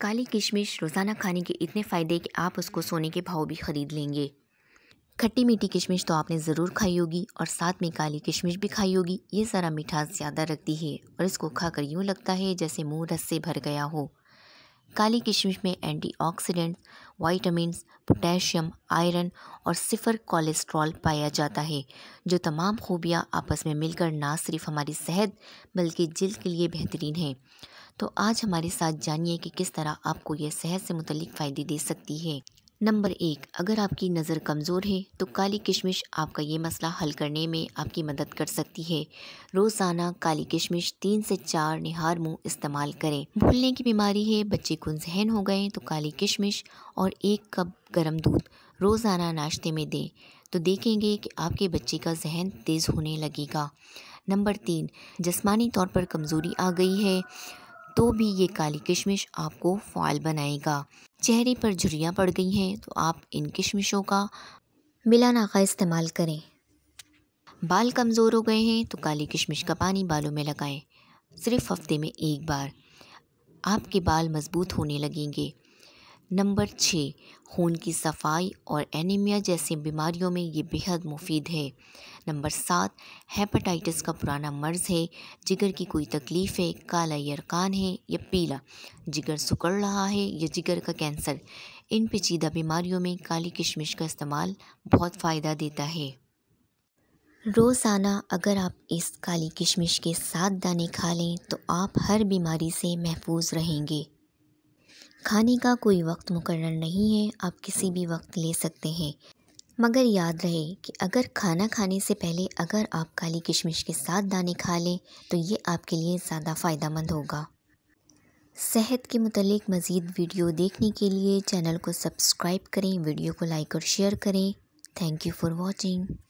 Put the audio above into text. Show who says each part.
Speaker 1: काली किशमिश रोज़ाना खाने के इतने फ़ायदे कि आप उसको सोने के भाव भी ख़रीद लेंगे खट्टी मीठी किशमिश तो आपने ज़रूर खाई होगी और साथ में काली किशमिश भी खाई होगी ये ज़रा मिठास ज़्यादा रखती है और इसको खाकर यूँ लगता है जैसे मुँह रस से भर गया हो काली किशमिश में एंटीऑक्सीडेंट्स, वाइटामस पोटेशियम आयरन और सिफर कोलेस्ट्रॉल पाया जाता है जो तमाम खूबियाँ आपस में मिलकर ना सिर्फ हमारी सेहत बल्कि जल्द के लिए बेहतरीन है तो आज हमारे साथ जानिए कि किस तरह आपको यह सेहत से मुतलिक फ़ायदे दे सकती है नंबर एक अगर आपकी नज़र कमज़ोर है तो काली किशमिश आपका ये मसला हल करने में आपकी मदद कर सकती है रोज़ाना काली किशमिश तीन से चार निहार मुंह इस्तेमाल करें भूलने की बीमारी है बच्चे खुन जहन हो गए तो काली किशमिश और एक कप गर्म दूध रोज़ाना नाश्ते में दें तो देखेंगे कि आपके बच्चे का जहन तेज़ होने लगेगा नंबर तीन जिसमानी तौर पर कमज़ोरी आ गई है तो भी ये काली किशमिश आपको फ़ाल बनाएगा चेहरे पर झुरियाँ पड़ गई हैं तो आप इन किशमिशों का मिला नाका इस्तेमाल करें बाल कमज़ोर हो गए हैं तो काली किशमिश का पानी बालों में लगाएं सिर्फ हफ्ते में एक बार आपके बाल मज़बूत होने लगेंगे नंबर छः खून की सफाई और एनीमिया जैसी बीमारियों में ये बेहद मुफीद है नंबर सात हेपेटाइटिस का पुराना मर्ज़ है जिगर की कोई तकलीफ़ है काला यरकान है या पीला जिगर सुकड़ रहा है या जिगर का कैंसर इन पेचीदा बीमारियों में काली किशमिश का इस्तेमाल बहुत फ़ायदा देता है रोज़ाना अगर आप इस काली किशमिश के सात दाने खा लें तो आप हर बीमारी से महफूज रहेंगे खाने का कोई वक्त मुकर नहीं है आप किसी भी वक्त ले सकते हैं मगर याद रहे कि अगर खाना खाने से पहले अगर आप काली किशमिश के साथ दाने खा लें तो ये आपके लिए ज़्यादा फ़ायदा मंद होगा सेहत के मतलब मज़ीद वीडियो देखने के लिए चैनल को सब्सक्राइब करें वीडियो को लाइक और शेयर करें थैंक यू फ़ॉर वॉचिंग